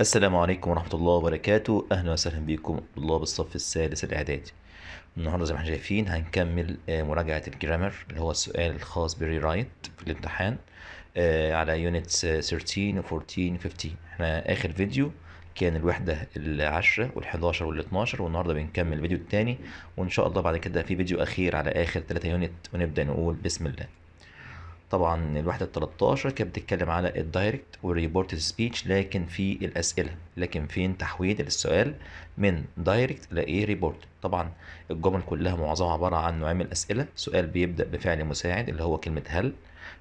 السلام عليكم ورحمة الله وبركاته أهلا وسهلا بكم طلاب الصف السادس الإعدادي النهاردة زي ما احنا شايفين هنكمل آه، مراجعة الجرامر اللي هو السؤال الخاص بالري رايت في الامتحان آه، على يونتس 13 و 14 و 15 احنا آخر فيديو كان الوحدة العشرة وال11 وال12 والنهاردة بنكمل الفيديو الثاني وإن شاء الله بعد كده في فيديو أخير على آخر ثلاثة يونت ونبدأ نقول بسم الله طبعا الوحده 13 كانت بتتكلم على الدايركت والريبورت سبيتش لكن في الاسئله لكن فين تحويل السؤال من دايركت لايه ريبورت طبعا الجمل كلها معظمها عباره عن نوعين من الاسئله سؤال بيبدا بفعل مساعد اللي هو كلمه هل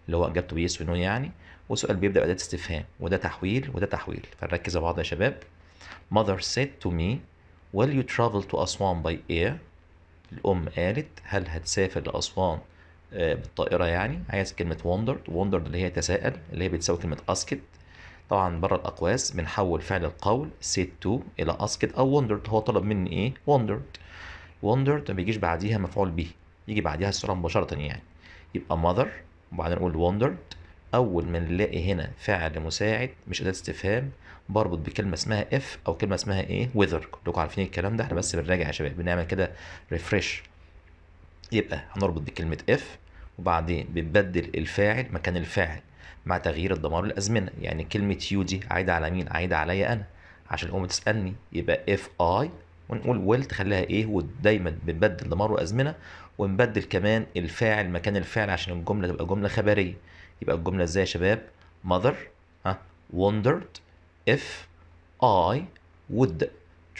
اللي هو اجابته يس ونو يعني وسؤال بيبدا باداه استفهام وده تحويل وده تحويل فنركز مع بعض يا شباب mother said to me will you travel to Aswan by air الام قالت هل هتسافر لاسوان بالطائره يعني عايز كلمه وندرد وندرد اللي هي تساءل اللي هي بتساوي كلمه اسكت طبعا بره الاقواس بنحول فعل القول سيت تو الى اسكت او وندرد هو طلب مني ايه وندرد وندرد ما بيجيش بعديها مفعول به يجي بعديها الصوره مباشره يعني يبقى mother وبعدين نقول وندرد اول ما نلاقي هنا فعل مساعد مش اداه استفهام بربط بكلمه اسمها اف او كلمه اسمها ايه وذر كلكم عارفين الكلام ده احنا بس بنراجع يا شباب بنعمل كده ريفرش يبقى هنربط بكلمه اف وبعدين بتبدل الفاعل مكان الفاعل مع تغيير الضمائر الازمنه يعني كلمه يو دي عايده على مين عايده عليا انا عشان الام تسالني يبقى اف اي ونقول ويل تخليها ايه ودايما بنبدل ضمائر وازمنه ونبدل كمان الفاعل مكان الفعل عشان الجمله تبقى جمله خبريه يبقى الجمله ازاي يا شباب mother ها wondered if I would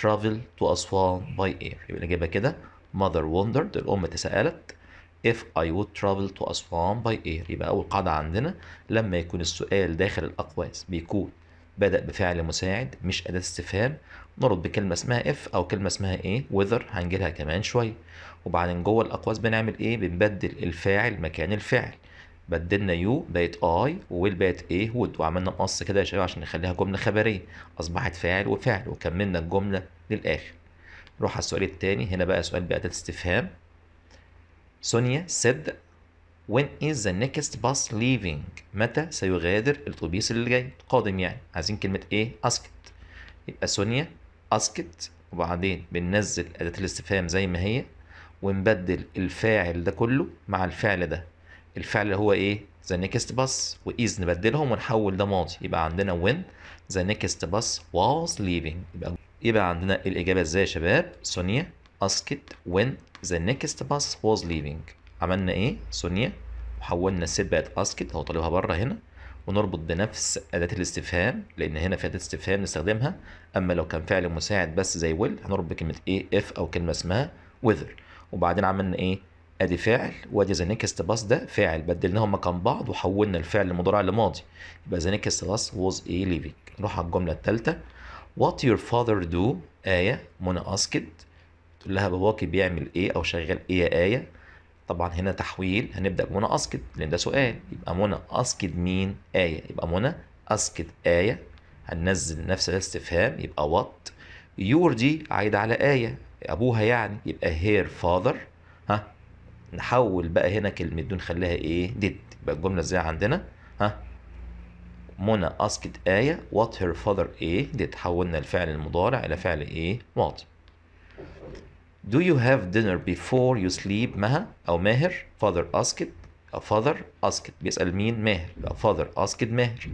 travel to أسوان by air يبقى الإجابة كده mother wondered الأم تسألت if I would travel to أسوان by air يبقى أول قاعدة عندنا لما يكون السؤال داخل الأقواس بيكون بدأ بفعل مساعد مش أداة استفهام نرد بكلمة اسمها if أو كلمة اسمها ايه whether هنجيلها كمان شوية وبعدين جوه الأقواس بنعمل ايه بنبدل الفاعل مكان الفعل بدلنا يو بقت اي ويل بقت ايه وود وعملنا مقص كده يا شباب عشان نخليها جملة خبرية أصبحت فاعل وفعل وكملنا الجملة للآخر نروح على السؤال الثاني هنا بقى سؤال بأداة استفهام سونيا سيد When is the next bus leaving؟ متى سيغادر الأتوبيس اللي جاي؟ القادم يعني عايزين كلمة إيه؟ أسكت يبقى سونيا أسكت وبعدين بننزل أداة الاستفهام زي ما هي ونبدل الفاعل ده كله مع الفعل ده الفعل اللي هو إيه؟ the next bus وإز نبدلهم ونحول ده ماضي يبقى عندنا when the next bus was leaving يبقى يبقى عندنا الإجابة إزاي يا شباب؟ سونيا أسكت when the next bus was leaving عملنا ايه سونيا وحولنا السيت بقت اسكت هو طالبها بره هنا ونربط بنفس اداه الاستفهام لان هنا في اداه استفهام نستخدمها اما لو كان فعل مساعد بس زي ويل هنربط بكلمه ايه اف او كلمه اسمها وذر وبعدين عملنا ايه ادي فاعل وادي ذا نيكست باس ده فاعل بدلناهم مكان بعض وحولنا الفعل لمضارع لماضي يبقى ذا نيكست باس واز ايه ليفينج نروح على الجمله الثالثه وات يور فاذر دو ايه منى اسكت تقول لها باباكي بيعمل ايه او شغال ايه يا ايه طبعا هنا تحويل هنبدا بمنى اسكت لان ده سؤال يبقى منى اسكت مين ايه يبقى منى اسكت ايه هننزل نفس الاستفهام يبقى وات يور دي عايده على ايه ابوها يعني يبقى هير فاذر ها نحول بقى هنا كلمه دون خليها ايه ديد يبقى الجمله ازاي عندنا ها منى اسكت ايه وات هير فاذر ايه ديد حولنا الفعل المضارع الى فعل ايه ماضي Do you have dinner before you sleep مها أو ماهر father asked أو father asked بيسأل مين ماهر يبقى father asked ماهر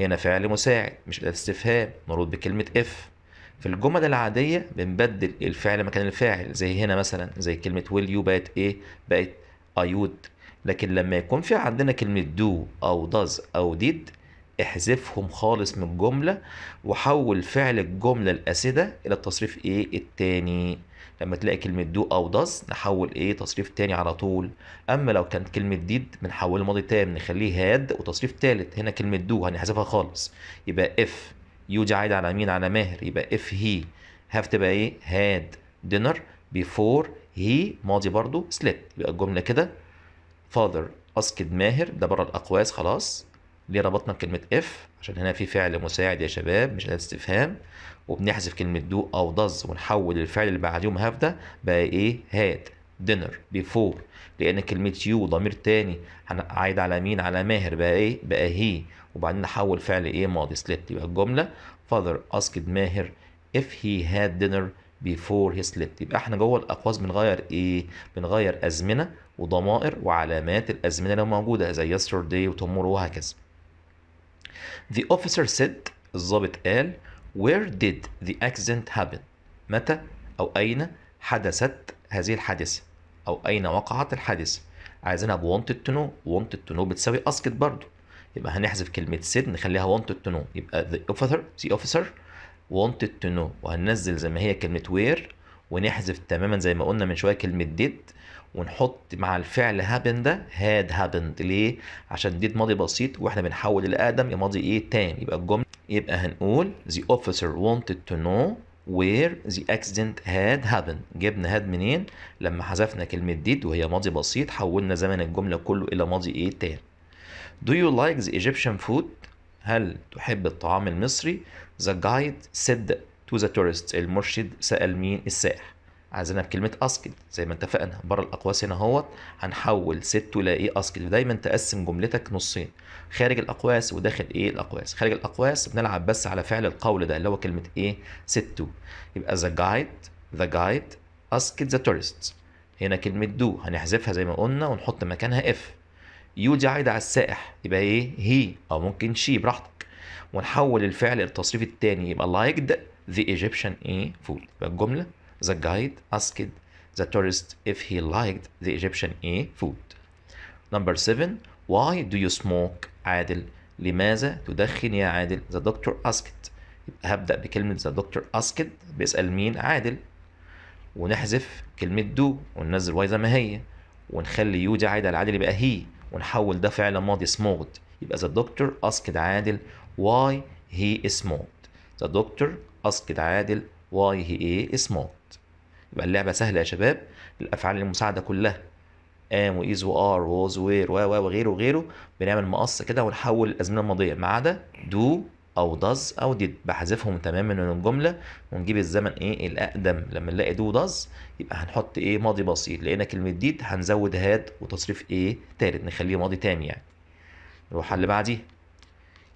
هنا فعل مساعد مش استفهام مرود بكلمة if في الجمل العادية بنبدل الفعل مكان الفاعل زي هنا مثلا زي كلمة will you بقت ايه بقت I would لكن لما يكون في عندنا كلمة do أو does أو did احذفهم خالص من الجملة وحول فعل الجملة الأسدة إلى التصريف ايه التاني لما تلاقي كلمة دو أو داز نحول إيه تصريف تاني على طول أما لو كانت كلمة ديد بنحول الماضي تام نخليه هاد وتصريف تالت هنا كلمة دو هنحذفها خالص يبقى إف يو دي عايدة على مين على ماهر يبقى إف هي هاف تبقى إيه هاد دينر بيفور هي ماضي برضو سليب يبقى الجملة كده فاذر أسكد ماهر ده بره الأقواس خلاص ليه ربطنا بكلمة اف عشان هنا في فعل مساعد يا شباب مش أداة استفهام وبنحذف كلمة دو أو دز ونحول الفعل اللي بعديهم هاف ده بقى إيه هاد دينر بيفور لأن كلمة يو ضمير تاني عايد على مين على ماهر بقى إيه بقى هي وبعدين نحول فعل إيه ماضي سليت يبقى الجملة فاذر أسكد ماهر if he had dinner before he slept يبقى احنا جوه الاقواس بنغير ايه بنغير ازمنه وضمائر وعلامات الازمنه اللي موجوده زي yesterday وتمور وهكذا The officer said الضابط قال Where did the accident happen متى أو أين حدثت هذه الحادثة أو أين وقعت الحادثة عايزينها ب wanted to know wanted to know بتساوي اسكت برضو يبقى هنحذف كلمة said نخليها wanted to know يبقى the officer the officer wanted to know وهننزل زي ما هي كلمة where ونحذف تماما زي ما قلنا من شوية كلمة did ونحط مع الفعل هابن ده هاد هابند ليه عشان دي ماضي بسيط واحنا بنحول الادم لماضي ايه تام يبقى الجمله يبقى هنقول the officer wanted to know where the accident had happened جبنا had منين لما حذفنا كلمه did وهي ماضي بسيط حولنا زمن الجمله كله الى ماضي ايه تام do you like the Egyptian food هل تحب الطعام المصري the guide said to the tourists المرشد سأل مين السائح عايزينها بكلمة اسكت زي ما اتفقنا بره الأقواس هنا اهوت هنحول ست ولا ايه اسكت دايما تقسم جملتك نصين خارج الأقواس وداخل ايه الأقواس خارج الأقواس بنلعب بس على فعل القول ده اللي هو كلمة ايه ستو يبقى the guide the guide اسكت the tourists هنا كلمة دو هنحذفها زي ما قلنا ونحط مكانها اف يو دي عايدة على السائح يبقى ايه هي أو ممكن شي براحتك ونحول الفعل التصريف التاني يبقى لايك ذا Egyptian ايه فول يبقى الجملة The guide asked the tourist if he liked the Egyptian A food. Number seven, Why do you smoke عادل لماذا تدخن يا عادل The doctor asked هبدأ بكلمة the doctor asked بيسأل مين عادل ونحذف كلمة دو وننزل واي زي ما هي ونخلي يو دي عادل عادل يبقى هي ونحول ده فعل ماضي smoked يبقى the doctor asked عادل why he smoked the doctor asked عادل واي هي ايه is يبقى اللعبة سهلة يا شباب الأفعال المساعدة كلها ام وإيز وآر ووز وير و و وغيره وغيره بنعمل مقص كده ونحول الأزمنة الماضية ما عدا دو أو داز أو ديد بحذفهم تماما من الجملة ونجيب الزمن إيه الأقدم لما نلاقي دو داز يبقى هنحط إيه ماضي بسيط لأن كلمة ديد هنزود هاد وتصريف إيه تالت نخليه ماضي تاني يعني نروح على اللي بعديه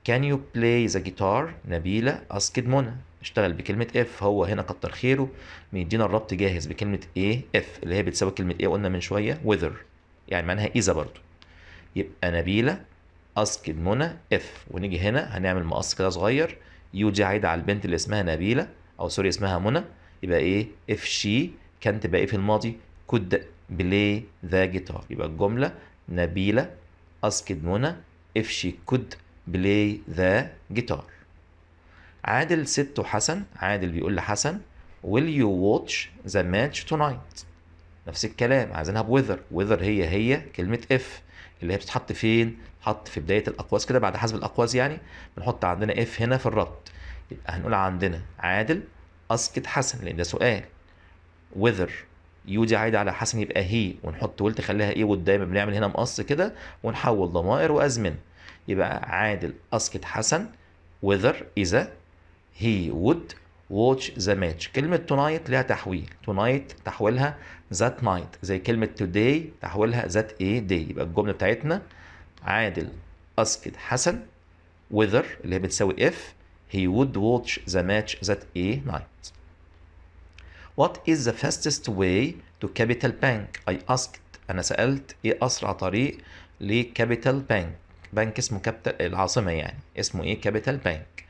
كان يو بلاي ذا جيتار نبيلة أسكت منى اشتغل بكلمة اف هو هنا كتر خيره بيدينا الربط جاهز بكلمة ايه اف اللي هي بتساوي كلمة ايه قلنا من شوية وذر يعني معناها اذا برضو يبقى نبيلة اسقط منى اف ونيجي هنا هنعمل مقص كده صغير يو دي عايدة على البنت اللي اسمها نبيلة او سوري اسمها منى يبقى ايه اف شي كان تبقى ايه في الماضي كود بلاي ذا جيتار يبقى الجملة نبيلة اسقط منى اف شي كود play ذا جيتار عادل سته حسن عادل بيقول لحسن will you watch the match tonight نفس الكلام عايزينها بوذر وذر هي هي كلمة اف اللي هي بتتحط فين؟ حط في بداية الأقواس كده بعد حسب الأقواس يعني بنحط عندنا اف هنا في الربط يبقى هنقول عندنا عادل أسكت حسن لأن ده سؤال وذر يو دي عايدة على حسن يبقى هي ونحط ولت خليها ايه والدايما بنعمل هنا مقص كده ونحول ضمائر وأزمنة يبقى عادل أسكت حسن وذر إذا he would watch the match كلمة tonight لها تحويل tonight تحويلها that night زي كلمة today تحويلها that a day يبقى الجملة بتاعتنا عادل أسكت حسن whether اللي هي بتساوي if he would watch the match that a night What is the fastest way to Capital Bank? I asked أنا سألت إيه أسرع طريق لكابيتال بانك بنك اسمه كابيتال العاصمة يعني اسمه إيه كابيتال بانك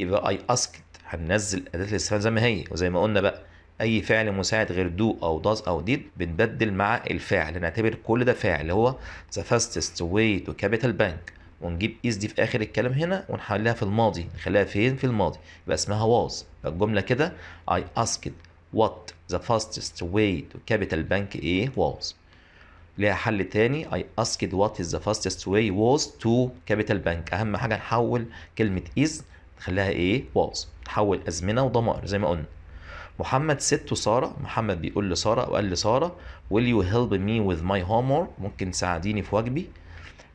يبقى اي اسكت هننزل اداه الاستفهام زي ما هي وزي ما قلنا بقى اي فعل مساعد غير دو او داز او ديد بنبدل مع الفاعل نعتبر كل ده فاعل اللي هو ذا فاستست واي تو كابيتال بانك ونجيب is دي في اخر الكلام هنا ونحللها في الماضي نخليها فين في الماضي يبقى اسمها واز الجمله كده اي asked وات ذا فاستست واي تو كابيتال بانك ايه واز ليها حل تاني اي asked وات از ذا فاستست واي واز تو كابيتال بانك اهم حاجه نحول كلمه is خلاها ايه واز تحول ازمنه وضمائر زي ما قلنا محمد ست ساره محمد بيقول لساره او قال لساره will you help me with my homework ممكن تساعديني في واجبي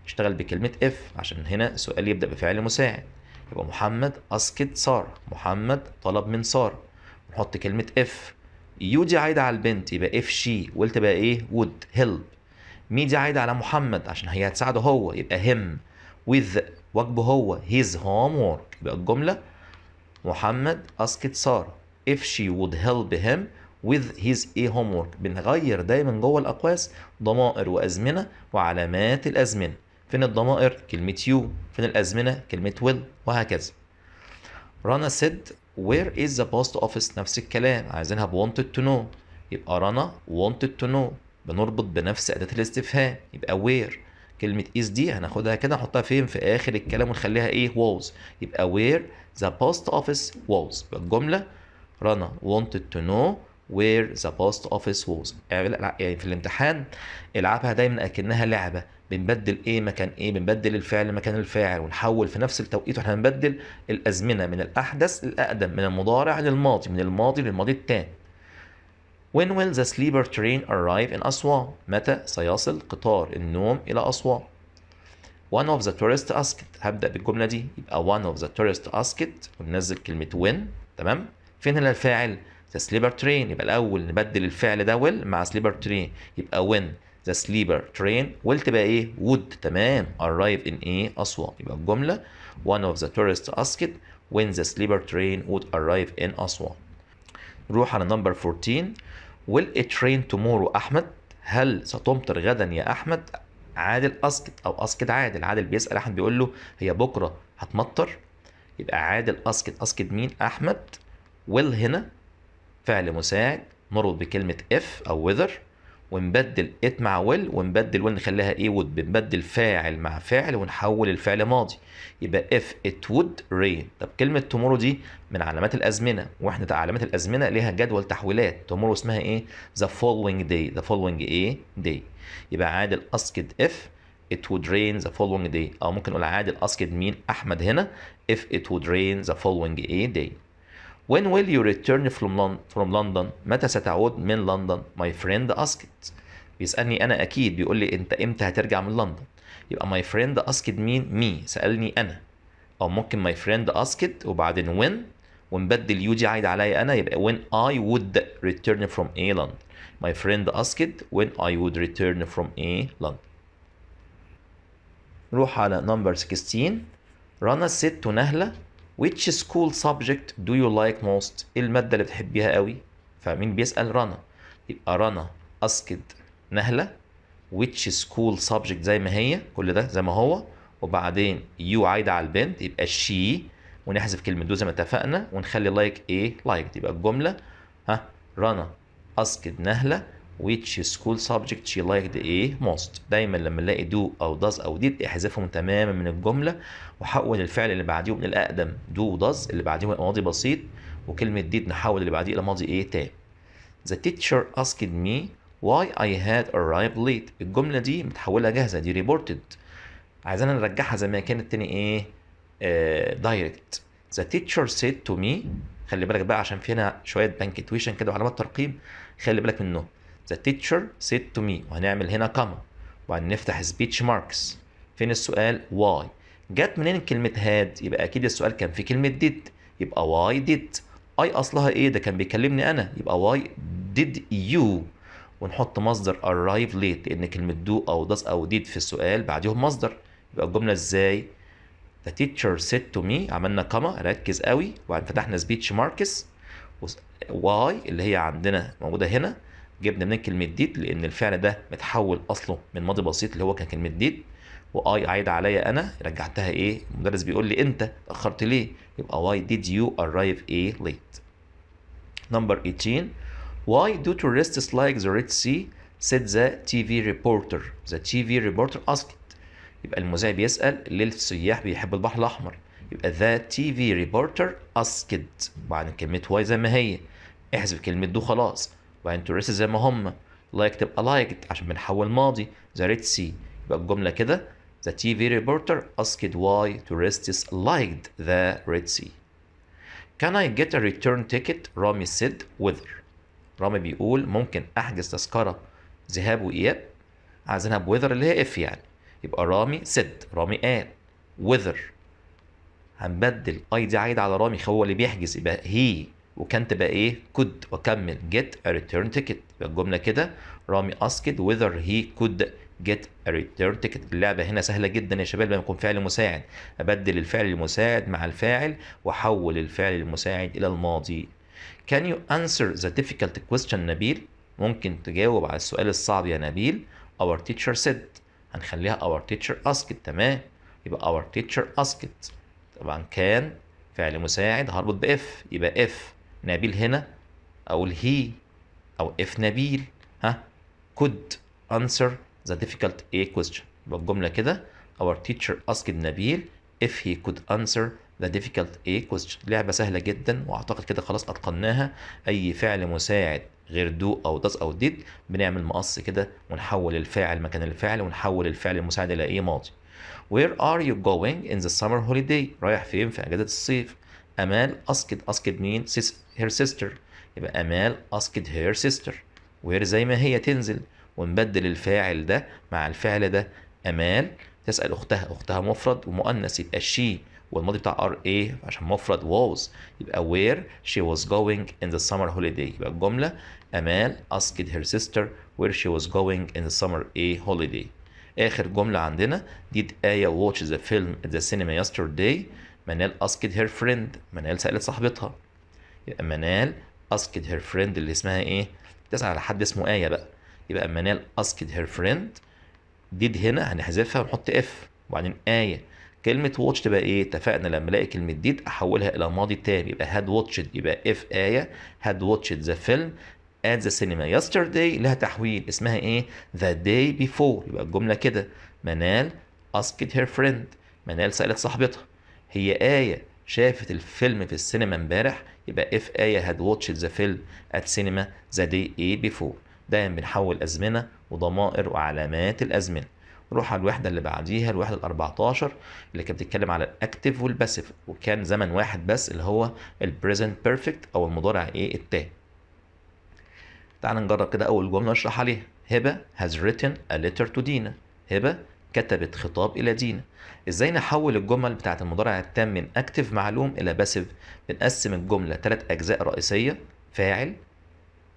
اشتغل بكلمه اف عشان هنا السؤال يبدا بفعل مساعد يبقى محمد اسكت ساره محمد طلب من ساره نحط كلمه اف يو دي عايده على البنت يبقى اف شي قلت بقى ايه وود هيلب مي دي عايده على محمد عشان هي هتساعده هو يبقى هم with واجبه هو his homework يبقى الجملة محمد أسكت سارة if she would help him with his a homework بنغير دايما جوه الأقواس ضمائر وأزمنة وعلامات الأزمنة فين الضمائر كلمة you فين الأزمنة كلمة will وهكذا رنا said where is the post office نفس الكلام عايزينها ب wanted to know يبقى رنا wanted to know بنربط بنفس أداة الاستفهام يبقى where كلمه is دي هناخدها كده نحطها فين في اخر الكلام ونخليها ايه was يبقى where the post office was يبقى الجمله رنا wanted to know where the post office was يعني, يعني في الامتحان العبها دايما اكنها لعبه بنبدل ايه مكان ايه بنبدل الفعل مكان الفاعل ونحول في نفس التوقيت واحنا بنبدل الازمنه من الاحدث للاقدم من المضارع للماضي من الماضي للماضي التام When will the sleeper train arrive in Aswan? متى سيصل قطار النوم إلى أسوان؟ One of the tourists asked هبدأ بالجملة دي يبقى one of the tourists asked وننزل كلمة when تمام؟ فين هنا الفاعل؟ The sleeper train يبقى الأول نبدل الفعل ده will مع sleeper train يبقى when the sleeper train will تبقى إيه؟ would تمام arrive in إيه؟ أسوان يبقى الجملة one of the tourists asked when the sleeper train would arrive in أسوان نروح على number 14 will it rain tomorrow احمد هل ستمطر غدا يا احمد عادل اسكت او اسكت عادل عادل بيسال احمد بيقول له هي بكره هتمطر يبقى عادل اسكت اسكت مين احمد will هنا فعل مساعد مربوط بكلمه if او whether ونبدل ات مع ويل ونبدل ويل نخليها ايه وود بنبدل فاعل مع فاعل ونحول الفعل ماضي يبقى اف ات وود رين طب كلمه تومورو دي من علامات الازمنه واحنا علامات الازمنه ليها جدول تحويلات تومورو اسمها ايه ذا فولوينج داي ذا فولوينج ايه داي يبقى عادل اسكت اف it would rain the following day او ممكن اقول عادل اسكت مين احمد هنا if it would rain the following day When will you return from London? from London? متى ستعود من لندن؟ My friend asked. بيسألني أنا أكيد بيقول لي أنت إمتى هترجع من لندن؟ يبقى my friend asked مين؟ مي سألني أنا. أو ممكن my friend asked وبعدين when ونبدل يو دي عايد عليا أنا يبقى when I would return from A London. My friend asked when I would return from A London. نروح على number 16 رنا ست نهلة which school subject do you like most ايه المادة اللي بتحبيها قوي فمين بيسأل رنا يبقى رنا اسكت نهلة which school subject زي ما هي كل ده زي ما هو وبعدين يو عايدة على البنت يبقى شي ونحذف كلمة دو زي ما اتفقنا ونخلي لايك ايه لايك يبقى الجملة ها رنا اسكت نهلة which school subject she liked ايه most دايما لما نلاقي دو او does او did احذفهم تماما من الجملة وحول الفعل اللي بعديه من الاقدم دو داز اللي بعديه من ماضي بسيط وكلمه ديد نحول اللي بعديه الى ماضي ايه تام The teacher asked me why I had arrived late الجملة دي متحولة جاهزة دي reported عايزانا نرجعها زي ما كانت تاني ايه آه direct The teacher said to me خلي بالك بقى عشان في هنا شوية بانكتويشن كده وعلامات ترقيم خلي بالك منه The teacher said to me وهنعمل هنا كما وهنفتح speech marks فين السؤال why جت منين كلمة هاد يبقى أكيد السؤال كان في كلمة ديد يبقى واي ديد اي اصلها ايه ده كان بيكلمني انا يبقى واي ديد يو ونحط مصدر arrive late لان كلمه دو او داس او ديد في السؤال بعديهم مصدر يبقى الجمله ازاي the teacher said to me عملنا كما ركز قوي وبعدين فتحنا سبيتش ماركس واي اللي هي عندنا موجوده هنا جبنا منين كلمه ديد لان الفعل ده متحول اصله من ماضي بسيط اللي هو كان كلمه ديد واي آه، عايده عليا انا رجعتها ايه المدرس بيقول لي انت اتاخرت ليه يبقى why did you arrive a late number 18 why do tourists like the Red Sea said the TV reporter the TV reporter asked يبقى المذيع بيسأل ليه السياح بيحب البحر الأحمر يبقى the TV reporter asked بعد كلمة why زي ما هي احذف كلمة دو خلاص وبعدين tourists زي ما هم like تبقى liked عشان بنحول ماضي the Red Sea يبقى الجملة كده The TV reporter asked why tourists liked the Red Sea. Can I get a return ticket? رامي said whether. رامي بيقول ممكن احجز تذكره ذهاب واياب عايزينها بوذر اللي هي اف يعني يبقى رامي سد رامي قال وذر هنبدل اي دي عايد على رامي هو اللي بيحجز يبقى هي وكان تبقى ايه could واكمل get a return ticket يبقى الجمله كده رامي asked whether he could جيت ريتيرن تيكت اللعبه هنا سهله جدا يا شباب لما يكون فعل مساعد ابدل الفعل المساعد مع الفاعل واحول الفعل المساعد الى الماضي can you answer the difficult question نبيل ممكن تجاوب على السؤال الصعب يا نبيل our teacher said هنخليها our teacher asked تمام يبقى our teacher asked طبعا كان فعل مساعد هربط باف يبقى اف نبيل هنا اقول هي او اف نبيل ها could answer the difficult A question يبقى الجملة كده our teacher asked نبيل if he could answer the difficult A question لعبة سهلة جدا واعتقد كده خلاص اتقناها اي فعل مساعد غير دو او داز او ديد بنعمل مقص كده ونحول الفاعل مكان الفعل ونحول الفعل المساعد الى ايه ماضي Where are you going in the summer holiday رايح فين في اجازة الصيف امال اسكت اسكت مين her sister يبقى امال اسكت her sister where زي ما هي تنزل ونبدل الفاعل ده مع الفعل ده امال تسال اختها اختها مفرد ومؤنث يبقى شي والماضي بتاع ار ايه عشان مفرد was يبقى where she was going in the summer holiday يبقى الجمله امال asked her sister where she was going in the summer a holiday اخر جمله عندنا did aya watch the film at the cinema yesterday منال asked her friend منال سالت صاحبتها يبقى منال asked her friend اللي اسمها ايه تسأل على حد اسمه ايه بقى يبقى منال اسكت هير فريند ديد هنا هنحذفها ونحط اف وبعدين ايه كلمة واتش تبقى ايه؟ اتفقنا لما الاقي كلمة ديد احولها الى ماضي تام يبقى هاد واتشد يبقى اف ايه هاد واتشد ذا فيلم ات ذا سينما يسترداي لها تحويل اسمها ايه؟ ذا داي بيفور يبقى الجملة كده منال اسكت هير فريند منال سألت صاحبتها هي آية شافت الفيلم في السينما امبارح يبقى اف آية هاد واتشد ذا فيلم ات سينما ذا داي ايه بيفور دايما بنحول أزمنة وضمائر وعلامات الأزمنة نروح على الوحده اللي بعديها الوحده ال 14 اللي كانت بتتكلم على الاكتيف والباسيف وكان زمن واحد بس اللي هو البريزنت بيرفكت او المضارع ايه التام تعال نجرب كده اول جمله نشرح عليها هبه هاز ريتن ا ليتر تو دينا هبه كتبت خطاب الى دينا ازاي نحول الجمل بتاعه المضارع التام من اكتيف معلوم الى باسيف بنقسم الجمله ثلاث اجزاء رئيسيه فاعل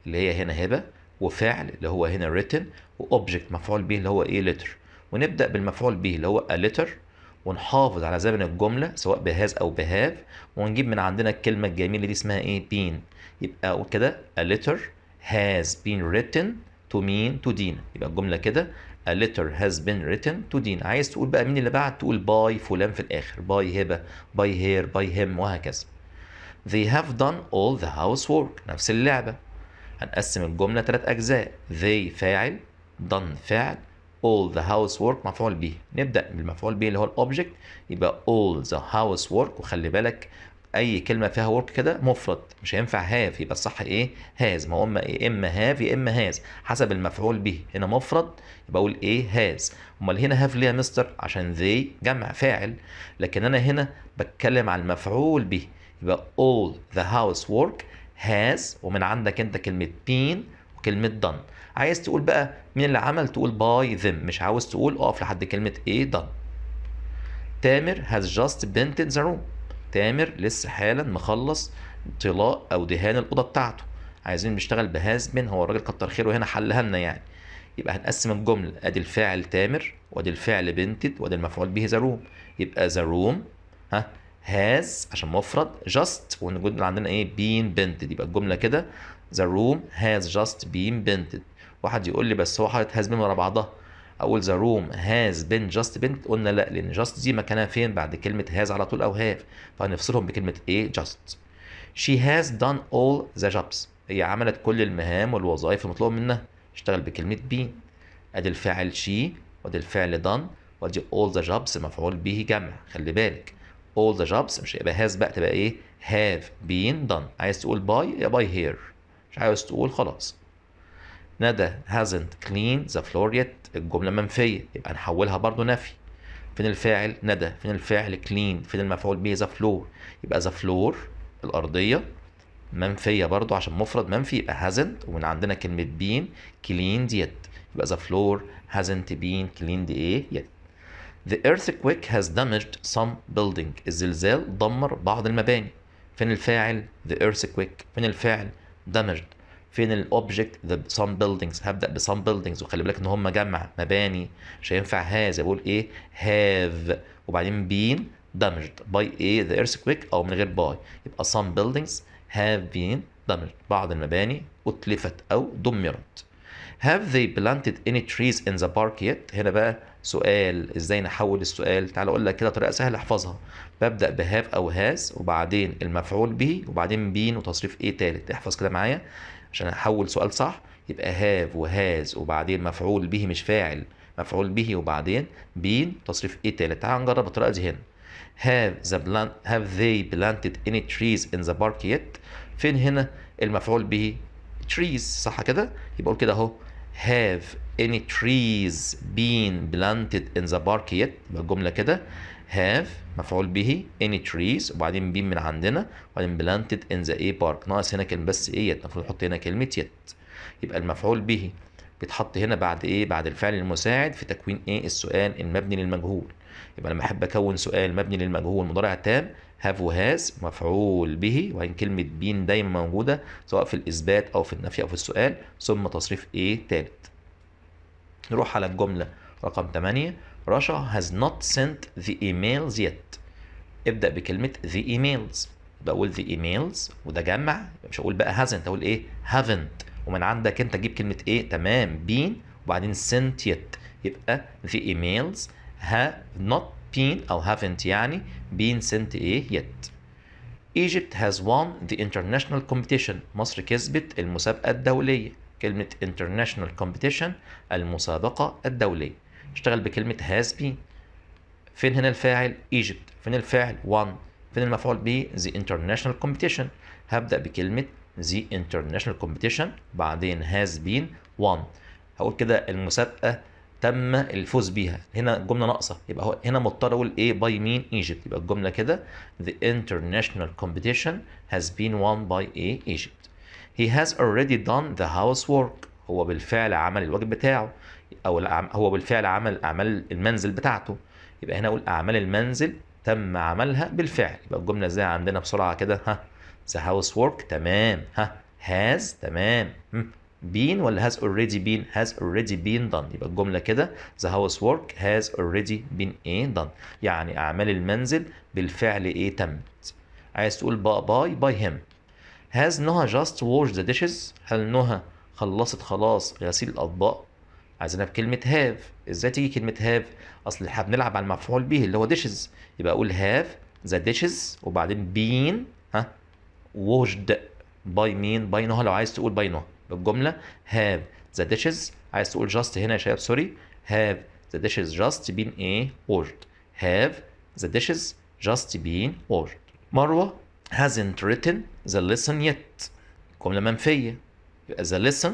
اللي هي هنا هبه وفعل اللي هو هنا written واوبجكت مفعول به اللي هو ايه letter ونبدا بالمفعول به اللي هو a letter ونحافظ على زمن الجمله سواء بهاز او بهاف ونجيب من عندنا الكلمه الجميله دي اسمها ايه been يبقى كده a letter has been written to mean to Dina يبقى الجمله كده a letter has been written to Dina عايز تقول بقى مين اللي بعت تقول باي فلان في الاخر باي هبه باي هير باي هم وهكذا they have done all the housework نفس اللعبه هنقسم الجملة تلات أجزاء they فاعل done فعل all the housework مفعول به نبدأ بالمفعول به اللي هو الأوبجكت يبقى all the housework وخلي بالك أي كلمة فيها ورك كده مفرد مش هينفع هاف يبقى الصح إيه هاز ما هو إما إيه إما هاف يا إما هاز حسب المفعول به هنا مفرد يبقى أقول إيه هاز أمال هنا هاف ليه يا مستر عشان ذي جمع فاعل لكن أنا هنا بتكلم عن المفعول به يبقى all the housework has ومن عندك انت كلمه بين وكلمه دن عايز تقول بقى مين اللي عمل تقول باي them مش عاوز تقول اقف لحد كلمه ايه دن تامر هاز جاست بنتد ذا روم تامر لسه حالا مخلص طلاء او دهان الاوضه بتاعته عايزين نشتغل بهاز من هو الراجل كتر خيره هنا حلها لنا يعني يبقى هنقسم الجمله ادي الفاعل تامر وادي الفعل بنتد وادي المفعول به ذا روم يبقى ذا روم ها has عشان مفرد just ونقول عندنا ايه been painted يبقى الجمله كده the room has just been painted واحد يقول لي بس هو حاطط has been ورا بعضها اقول the room has been just been قلنا لا لان just دي مكانها فين بعد كلمه has على طول او have فهنفصلهم بكلمه ايه just she has done all the jobs هي عملت كل المهام والوظائف المطلوبه منها اشتغل بكلمه been ادي الفعل she وادي الفعل done وادي all the jobs مفعول به جمع خلي بالك all the jobs مش هيبقى has بقى تبقى ايه have been done عايز تقول by يا by here مش عايز تقول خلاص ندى hasn't cleaned the floor yet الجملة منفية يبقى نحولها برضو نفي فين الفاعل ندى فين الفاعل clean فين المفعول به the floor يبقى the floor الأرضية منفية برضو عشان مفرد منفي يبقى hasn't ومن عندنا كلمة been cleaned yet يبقى the floor hasn't been cleaned ايه yet The earthquake has damaged some building الزلزال دمر بعض المباني فين الفاعل the earthquake فين الفاعل damaged فين الاوبجكت The some buildings هبدا ب some buildings وخلي بالك ان هما جمع مباني مش هينفع هذا بقول ايه have وبعدين been damaged by ايه the earthquake او من غير by يبقى some buildings have been damaged بعض المباني اتلفت او دمرت have they planted any trees in the park yet هنا بقى سؤال ازاي نحول السؤال تعال اقول لك كده طريقه سهله احفظها ببدا بهاف او هاز وبعدين المفعول به وبعدين بين وتصريف ايه ثالث احفظ كده معايا عشان احول سؤال صح يبقى هاف وهاز وبعدين مفعول به مش فاعل مفعول به وبعدين بين تصريف ايه ثالث تعال نجرب الطريقه دي هنا have the plant have they planted any trees in the park yet فين هنا المفعول به trees صح كده يبقى اقول كده اهو have any trees been planted in the park yet يبقى الجملة كده have مفعول به any trees وبعدين been من عندنا وبعدين planted in the a park ناقص هنا كلمة بس ايه المفروض نحط هنا كلمة yet يبقى المفعول به بيتحط هنا بعد ايه بعد الفعل المساعد في تكوين ايه السؤال المبني للمجهول يبقى لما احب اكون سؤال مبني للمجهول مضارع تام هاف وهاز مفعول به وبعدين كلمة بين دايما موجودة سواء في الإثبات أو في النفي أو في السؤال ثم تصريف إيه تالت نروح على الجملة رقم 8 Russia has not sent the emails yet ابدأ بكلمة the emails بقول the emails وده جمع مش هقول بقى hasn't أقول ايه haven't ومن عندك انت تجيب كلمة ايه تمام been وبعدين sent yet يبقى the emails have not been أو haven't يعني been sent إيه yet Egypt has won the international competition مصر كسبت المسابقة الدولية كلمة international competition المسابقة الدولية اشتغل بكلمة has been فين هنا الفاعل Egypt فين الفاعل won فين المفعول به the international competition هبدأ بكلمة the international competition بعدين has been won هقول كده المسابقة تم الفوز بيها هنا الجمله ناقصه يبقى هو هنا مضطر اقول ايه باي مين ايجيبت يبقى الجمله كده the international competition has been won by a Egypt he has already done the housework هو بالفعل عمل الواجب بتاعه او هو بالفعل عمل اعمال المنزل بتاعته يبقى هنا اقول اعمال المنزل تم عملها بالفعل يبقى الجمله ازاي عندنا بسرعه كده ها the housework تمام ها has تمام been ولا has already been has already been done يبقى الجملة كده the housework has already been ايه done يعني أعمال المنزل بالفعل ايه تمت عايز تقول باي by him has نهى just washed the dishes هل نهى خلصت خلاص غسيل الأطباق عايزينها بكلمة هاف ازاي تيجي كلمة هاف اصل احنا بنلعب على المفعول به اللي هو ديشز يبقى اقول هاف ذا ديشز وبعدين بين ها washed باي مين باي نهى لو عايز تقول باي نهى بالجمله have the dishes عايز تقول just هنا يا شباب سوري have the dishes just been ايه ordered have the dishes just been ordered مروه hasn't written the lesson yet الجمله منفيه يبقى the lesson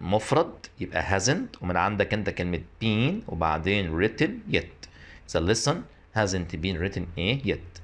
مفرد يبقى hasn't ومن عندك انت كلمه been وبعدين written yet the lesson hasn't been written ايه yet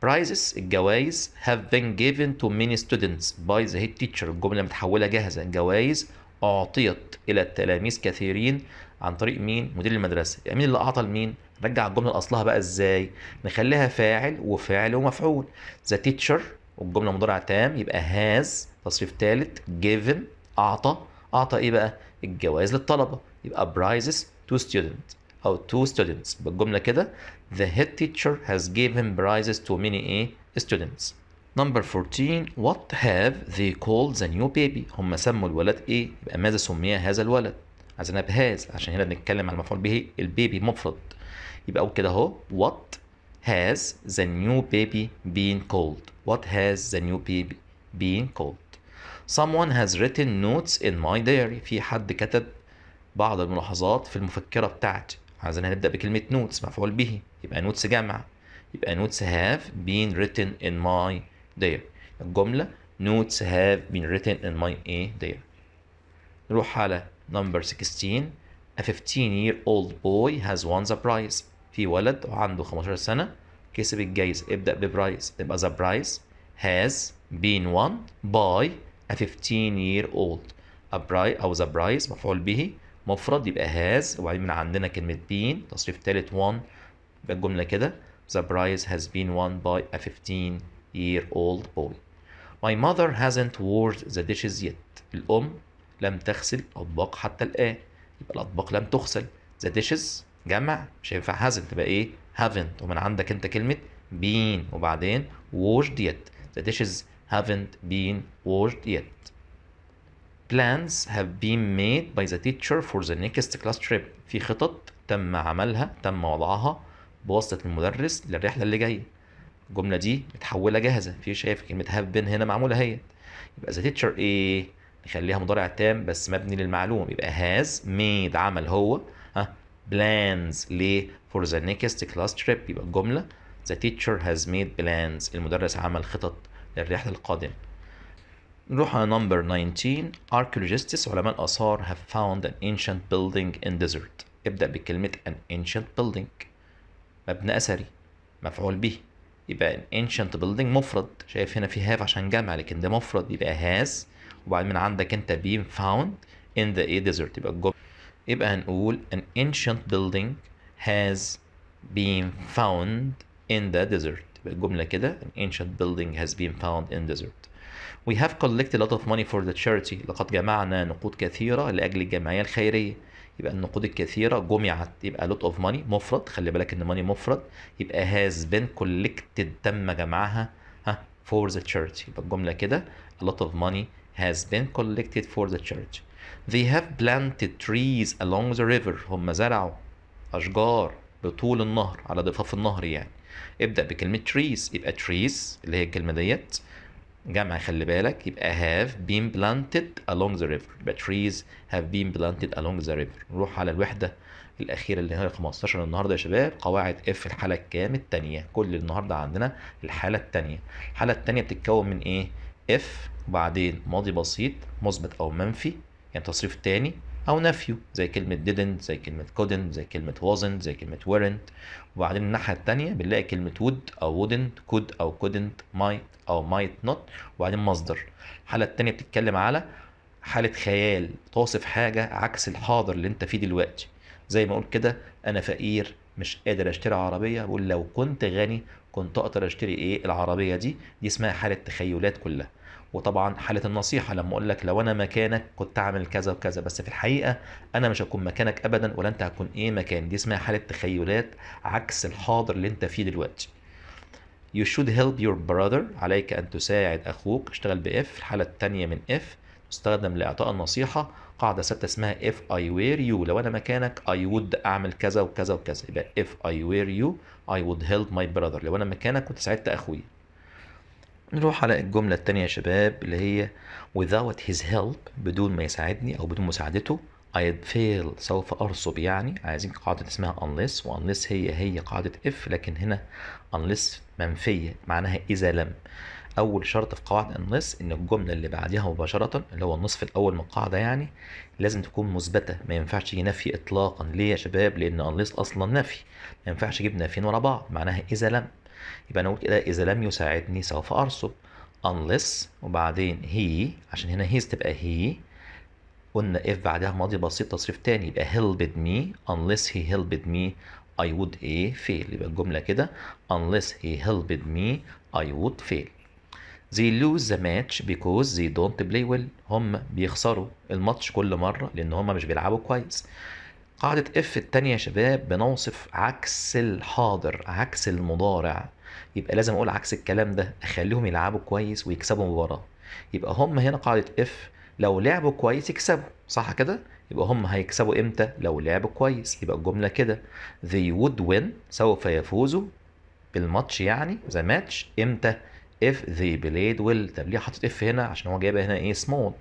prizes الجوائز have been given to many students by the head teacher الجملة متحولة جاهزة الجوائز أعطيت إلى التلاميذ كثيرين عن طريق مين؟ مدير المدرسة يعني مين اللي أعطى لمين؟ نرجع الجملة لأصلها بقى إزاي؟ نخليها فاعل وفاعل ومفعول the teacher والجملة مضارع تام يبقى has تصريف ثالث given أعطى أعطى إيه بقى؟ الجوائز للطلبة يبقى prizes to student أو to students بالجملة كده The head teacher has given prizes to many eh, students. Number 14 What have they called the new baby؟ هم سموا الولد إيه؟ يبقى ماذا سمي هذا الولد؟ عايزين أبهاز عشان هنا بنتكلم على المفعول به البيبي مفرد يبقى كده أهو What has the new baby been called? What has the new baby been called? Someone has written notes in my diary. في حد كتب بعض الملاحظات في المفكرة بتاعتي. عايزين نبدا بكلمه نوتس مفعول به يبقى نوتس جمع يبقى نوتس هاف بين written in my day الجمله نوتس هاف بين written in my a day نروح على نمبر 16 a 15 year old boy has won the prize في ولد وعنده 15 سنه كسب الجايزه ابدا ببرايز يبقى ذا برايز has been won by a 15 year old a prize او ذا برايز مفعول به مفرد يبقى هاز وبعدين من عندنا كلمه بين تصريف تالت وان يبقى الجمله كده The prize has been won by a 15 year old boy. My mother hasn't washed the dishes yet. الأم لم تغسل الأطباق حتى الآن. يبقى الأطباق لم تغسل. The dishes جمع مش هينفع hasn't تبقى إيه؟ haven't ومن عندك أنت كلمة been وبعدين washed yet. The dishes haven't been washed yet. plans have been made by the teacher for the next class trip في خطط تم عملها تم وضعها بواسطة المدرس للرحلة اللي جاية الجملة دي متحولة جاهزة في شايف كلمة have been هنا معمولة هي يبقى the teacher ايه نخليها مضارع تام بس مبني للمعلوم يبقى has made عمل هو ها plans ليه for the next class trip يبقى الجملة the teacher has made plans المدرس عمل خطط للرحلة القادمة نروح على نمبر 19 archaeologists علماء الآثار have found an ancient building in desert ابدأ بكلمة an ancient building مبنى أثري مفعول به يبقى an ancient building مفرد شايف هنا في have عشان جمع لكن ده مفرد يبقى has وبعد من عندك أنت being found in the a desert يبقى الجملة يبقى هنقول an ancient building has been found in the desert يبقى الجملة كده an ancient building has been found in desert We have collected a lot of money for the charity لقد جمعنا نقود كثيرة لأجل الجمعية الخيرية يبقى النقود الكثيرة جمعت يبقى lot of money مفرد خلي بالك ان money مفرد يبقى has been collected تم جمعها ها for the charity يبقى الجملة كده a lot of money has been collected for the charity They have planted trees along the river. هم زرعوا أشجار بطول النهر على ضفاف النهر يعني. ابدأ بكلمة trees يبقى trees اللي هي الكلمة ديت جمع خلي بالك يبقى have been planted along the river يبقى trees have been planted along the river نروح على الوحدة الأخيرة اللي هي 15 النهاردة يا شباب قواعد اف الحالة الكام التانية كل النهاردة عندنا الحالة التانية الحالة التانية بتتكون من ايه اف وبعدين ماضي بسيط مثبت أو منفي يعني تصريف تاني او نفيه زي كلمه didn't زي كلمه couldn't زي كلمه wasn't زي كلمه weren't وبعدين الناحيه الثانيه بنلاقي كلمه would او wouldn't could او couldn't might او might not وبعدين مصدر الحاله الثانيه بتتكلم على حاله خيال توصف حاجه عكس الحاضر اللي انت فيه دلوقتي زي ما اقول كده انا فقير مش قادر اشتري عربيه بقول لو كنت غني كنت اقدر اشتري ايه العربيه دي دي اسمها حاله تخيلات كلها وطبعا حاله النصيحه لما اقول لك لو انا مكانك كنت اعمل كذا وكذا بس في الحقيقه انا مش هكون مكانك ابدا ولا انت هتكون ايه مكان دي اسمها حاله تخيلات عكس الحاضر اللي انت فيه دلوقتي You should help your brother عليك أن تساعد أخوك اشتغل بإف الحالة الثانية من إف تستخدم لإعطاء النصيحة قاعدة ستة اسمها if I were you لو أنا مكانك I would أعمل كذا وكذا وكذا يبقى if I were you I would help my brother لو أنا مكانك كنت ساعدت أخوي نروح على الجملة التانية يا شباب اللي هي without his help بدون ما يساعدني أو بدون مساعدته I'd fail سوف أرسب يعني عايزين قاعدة اسمها unless وunless هي هي قاعدة if لكن هنا unless منفية معناها إذا لم أول شرط في قواعد unless إن الجملة اللي بعدها مباشرة اللي هو النصف الأول من القاعدة يعني لازم تكون مثبتة ما ينفعش يجي نفي إطلاقا ليه يا شباب لأن unless أصلا نفي ما ينفعش يجيب نفيين ورا بعض معناها إذا لم يبقى انا اقول كده اذا لم يساعدني سوف ارسب unless وبعدين he عشان هنا his تبقى he قلنا if بعدها ماضي بسيط تصريف تاني يبقى helped me unless he helped me I would a fail يبقى الجملة كده unless he helped me I would fail they lose the match because they don't play well هم بيخسروا الماتش كل مرة لأن هم مش بيلعبوا كويس قاعدة اف التانية يا شباب بنوصف عكس الحاضر عكس المضارع يبقى لازم اقول عكس الكلام ده اخليهم يلعبوا كويس ويكسبوا مباراة يبقى هم هنا قاعدة اف لو لعبوا كويس يكسبوا صح كده يبقى هم هيكسبوا امتى لو لعبوا كويس يبقى الجملة كده they would win سوف يفوزوا بالماتش يعني ذا ماتش امتى if they played well طب ليه حاطط اف هنا عشان هو جايبها هنا ايه small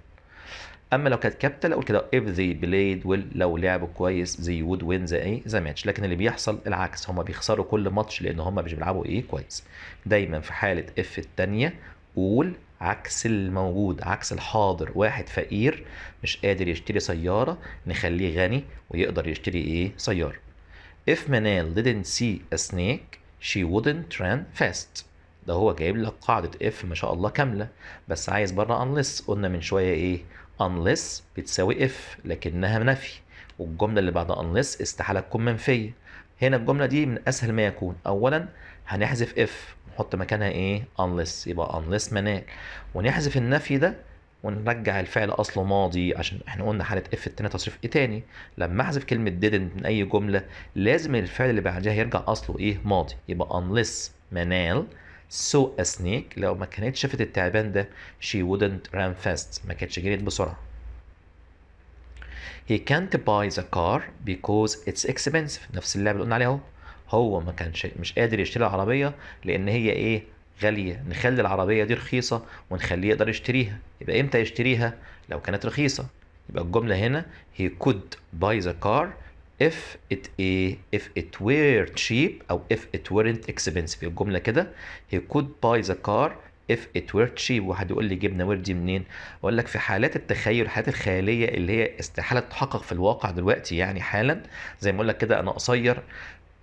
اما لو كانت كابيتال اقول كده if they played well لو لعبوا كويس they would win the a ذا ماتش لكن اللي بيحصل العكس هم بيخسروا كل ماتش لان هم مش بيلعبوا ايه كويس دايما في حاله اف الثانيه قول عكس الموجود عكس الحاضر واحد فقير مش قادر يشتري سياره نخليه غني ويقدر يشتري ايه سياره if Manal didn't see a snake she wouldn't run fast ده هو جايب لك قاعدة اف ما شاء الله كاملة بس عايز بره unless قلنا من شوية ايه unless بتساوي if لكنها نفي والجملة اللي بعد unless استحالة تكون منفية هنا الجملة دي من أسهل ما يكون أولا هنحذف if نحط مكانها إيه unless يبقى unless منال ونحذف النفي ده ونرجع الفعل اصله ماضي عشان احنا قلنا حاله اف التانية تصريف ايه تاني لما احذف كلمه didn't من اي جمله لازم الفعل اللي بعدها يرجع اصله ايه ماضي يبقى unless منال So a snake لو ما كانت شافت التعبان ده she wouldn't run fast ما كانتش جريت بسرعة He can't buy the car because it's expensive نفس اللعبة اللي قلنا عليها اهو هو ما كانش مش قادر يشتري العربية لأن هي إيه غالية نخلي العربية دي رخيصة ونخليه يقدر يشتريها يبقى إمتى يشتريها لو كانت رخيصة يبقى الجملة هنا he could buy the car if it ايه if it were cheap أو if it weren't expensive الجملة كده he could buy the car if it were cheap واحد يقول لي جبنا وير دي منين اقول لك في حالات التخيل الحالات الخياليه اللي هي استحاله تتحقق في الواقع دلوقتي يعني حالا زي ما اقول لك كده انا قصير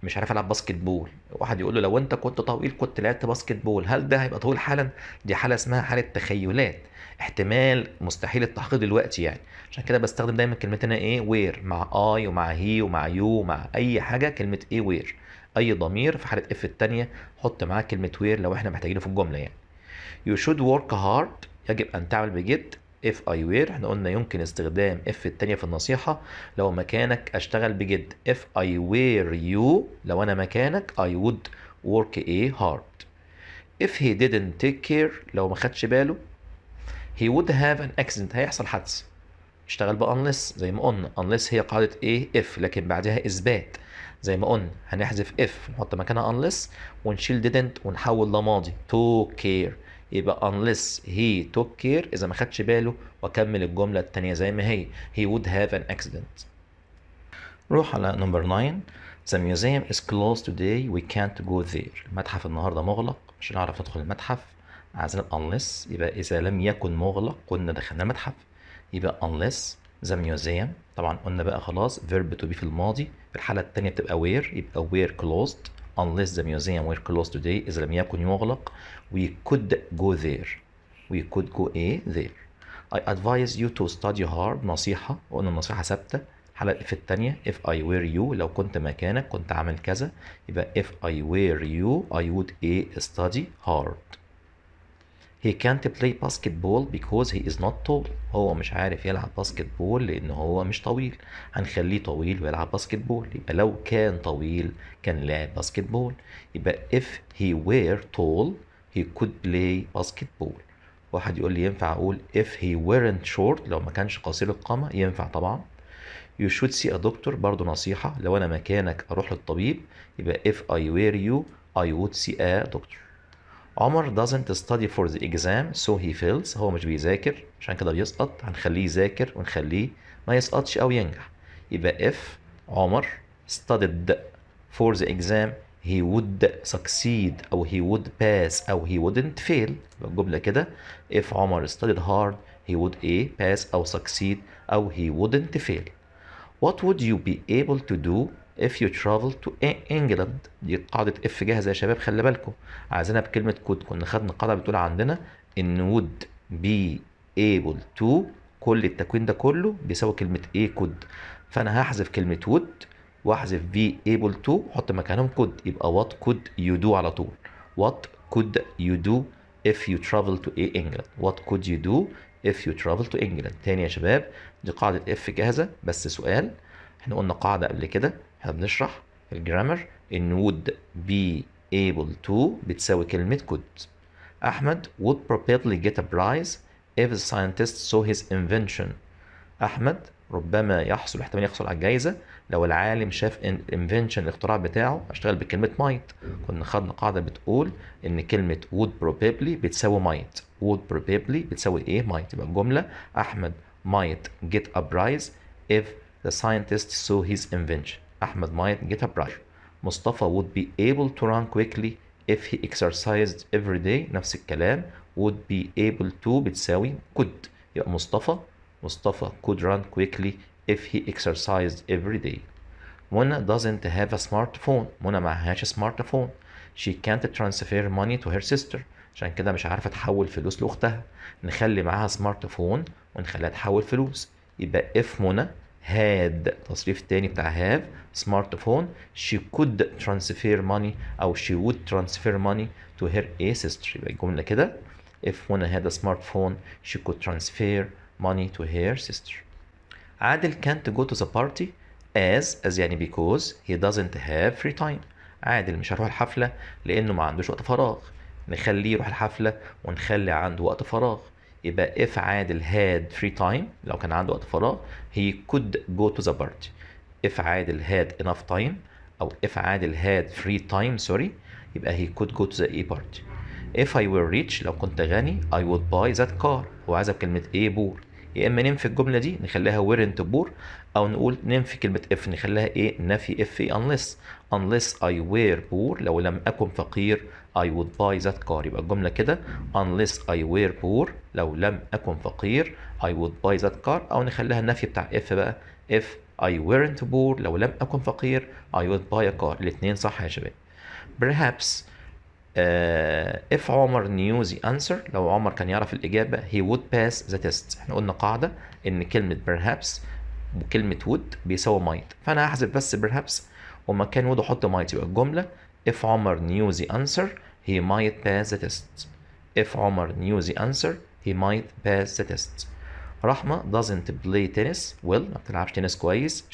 مش عارف العب باسكت بول واحد يقول له لو انت كنت طويل كنت لعبت باسكت بول هل ده هيبقى طويل حالا دي حاله اسمها حاله تخيلات احتمال مستحيل التحقيق دلوقتي يعني عشان كده بستخدم دايما كلمه انا ايه وير مع اي ومع هي ومع يو ومع اي حاجه كلمه ايه وير اي ضمير في حاله اف الثانيه حط معاه كلمه وير لو احنا محتاجينه في الجمله يعني يو شود ورك هارد يجب ان تعمل بجد اف اي وير احنا قلنا يمكن استخدام اف الثانيه في النصيحه لو مكانك اشتغل بجد اف اي وير يو لو انا مكانك اي وود ورك ايه هارد if he didn't take care لو ما خدش باله he would have an accident هيحصل حادث اشتغل ب unless زي ما قلنا unless هي قاعدة ايه اف لكن بعدها اثبات زي ما قلنا هنحذف اف نحط مكانها unless ونشيل didn't ونحول لماضي تو كير يبقى unless he took care اذا ما خدش باله واكمل الجمله الثانيه زي ما هي he would have an accident روح على نمبر 9 The museum is closed today we can't go there المتحف النهارده مغلق مش هنعرف ندخل المتحف عايزين unless يبقى إذا لم يكن مغلق كنا دخلنا المتحف يبقى unless ذا museum طبعا قلنا بقى خلاص verb to be في الماضي في الحالة التانية بتبقى where يبقى where closed unless the museum were closed today إذا لم يكن يغلق we could go there we could go a there I advise you to study hard نصيحة وقلنا النصيحة ثابتة الحلقة في التانية if I were you لو كنت مكانك كنت عامل كذا يبقى if I were you I would a study hard he can't play basketball because he is not tall هو مش عارف يلعب باسكتبول لان هو مش طويل هنخليه طويل ويلعب باسكتبول يبقى لو كان طويل كان لاعب باسكتبول يبقى if he were tall he could play basketball واحد يقول لي ينفع اقول if he weren't short لو ما كانش قصير القامه ينفع طبعا you should see a doctor برضو نصيحه لو انا مكانك اروح للطبيب يبقى if I were you I would see a doctor عمر doesn't study for the exam so he fails هو مش بيذاكر عشان كده بيسقط هنخليه يذاكر ونخليه ما يسقطش او ينجح يبقى if عمر studied for the exam he would succeed او he would pass او he wouldn't fail الجملة كده if عمر studied hard he would a pass او succeed او he wouldn't fail what would you be able to do if you travel to England دي قاعدة if جاهزة يا شباب خلي بالكم عايزينها بكلمة could كنا خدنا قاعدة بتقول عندنا ان would be able to كل التكوين ده كله بيساوي كلمة a could فأنا هحذف كلمة would واحذف be able to وأحط مكانهم could يبقى what could you do على طول what could you do if you travel to England what could you do if you travel to England تاني يا شباب دي قاعدة if جاهزة بس سؤال احنا قلنا قاعدة قبل كده احنا بنشرح الجرامر ان would be able to بتساوي كلمة could أحمد would probably get a prize if the scientist saw his invention أحمد ربما يحصل احتمال يحصل على الجائزة لو العالم شاف invention الاختراع بتاعه اشتغل بكلمة might كنا خدنا قاعدة بتقول ان كلمة would probably بتساوي might would probably بتساوي ايه might يبقى الجملة أحمد might get a prize if the scientist saw his invention أحمد مايت جيت a brush مصطفى would be able to run quickly if he exercised every day نفس الكلام would be able to بتساوي could يبقى مصطفى مصطفى could run quickly if he exercised every day منى doesn't have a smartphone منى معهاش smartphone she can't transfer money to her sister عشان كده مش عارفه تحول فلوس لاختها نخلي معاها سمارت فون ونخليها تحول فلوس يبقى if منى had تصريف التاني بتاع have سمارت phone she could transfer money أو she would transfer money to her a sister يبقى الجملة كده if Mona had a smartphone she could transfer money to her sister عادل can't go to the party as as يعني because he doesn't have free time عادل مش هيروح الحفلة لأنه ما عندوش وقت فراغ نخليه يروح الحفلة ونخلي عنده وقت فراغ يبقى if عادل had free time لو كان عنده وقت فراغ he could go to the party if عادل had enough time او if عادل had free time sorry يبقى he could go to the A party if I were rich لو كنت غني I would buy that car هو عايزها كلمة A بور يا اما ننفي الجمله دي نخليها weren't بور او نقول ننفي كلمه if نخليها ايه نفي if unless unless I were poor لو لم اكن فقير I would buy that car يبقى الجملة كده unless I were poor لو لم أكن فقير I would buy that car أو نخليها النفي بتاع if بقى if I weren't poor لو لم أكن فقير I would buy a car الاثنين صح يا شباب perhaps uh, if عمر knew the answer لو عمر كان يعرف الإجابة he would pass the test احنا قلنا قاعدة إن كلمة perhaps وكلمة would بيساوي might فأنا هحذف بس perhaps ومكان would أحط might يبقى الجملة if عمر knew the answer he might pass the test if Omar knew the answer he might pass the test رحمة doesn't play tennis well ما بتلعبش تنس كويس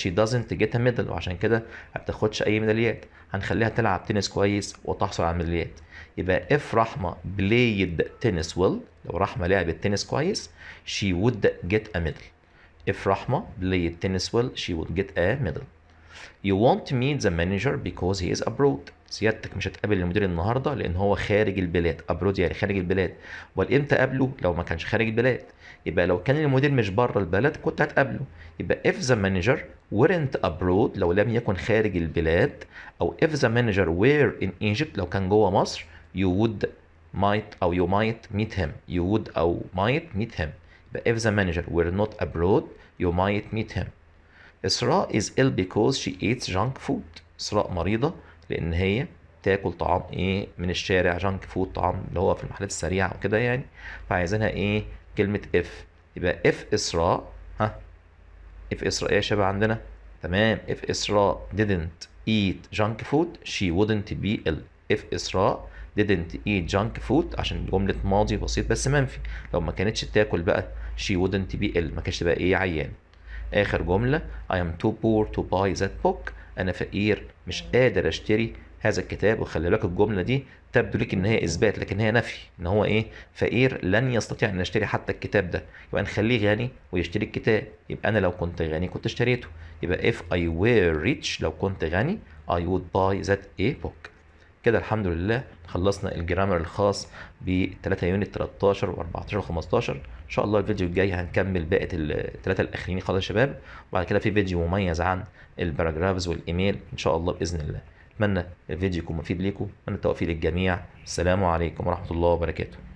she doesn't get a medal وعشان كده ما بتاخدش أي ميداليات هنخليها تلعب تنس كويس وتحصل على ميداليات يبقى if رحمة played tennis well لو رحمة لعبت تنس كويس she would get a medal if رحمة played tennis well she would get a medal You won't meet the manager because he is abroad. سيادتك مش هتقابل المدير النهارده لان هو خارج البلاد، abroad يعني خارج البلاد. امال امتى اقابله؟ لو ما كانش خارج البلاد. يبقى لو كان المدير مش بره البلد كنت هتقابله. يبقى if the manager weren't abroad لو لم يكن خارج البلاد او if the manager were in Egypt لو كان جوه مصر you would might او you might meet him. You would او might meet him. يبقى if the manager were not abroad you might meet him. إسراء is ill because she eats junk food إسراء مريضة لأن هي تاكل طعام ايه من الشارع junk food طعام اللي هو في المحلات السريعه وكده يعني فعايزينها ايه كلمه اف يبقى اف اسراء ها اف اسراء ايه يا شباب عندنا تمام اف اسراء didn't eat junk food she wouldn't be ill اف اسراء didn't eat junk food عشان جمله ماضي بسيط بس منفي لو ما كانتش تاكل بقى she wouldn't be ill ما كانتش تبقى ايه عيان اخر جمله I am too poor to buy that book انا فقير مش قادر اشتري هذا الكتاب وخلي بالك الجمله دي تبدو لك ان هي اثبات لكن هي نفي ان هو ايه فقير لن يستطيع ان يشتري حتى الكتاب ده يبقى نخليه غني ويشتري الكتاب يبقى انا لو كنت غني كنت اشتريته يبقى if I were rich لو كنت غني I would buy that a book كده الحمد لله خلصنا الجرامر الخاص ب 3 يونت 13 و 14 و 15 ان شاء الله الفيديو الجاي هنكمل باقي الثلاثه الاخرين خالص يا شباب وبعد كده في فيديو مميز عن الباراجرافز والايميل ان شاء الله باذن الله اتمنى الفيديو يكون مفيد ليكم اتمنى التوفيق للجميع السلام عليكم ورحمه الله وبركاته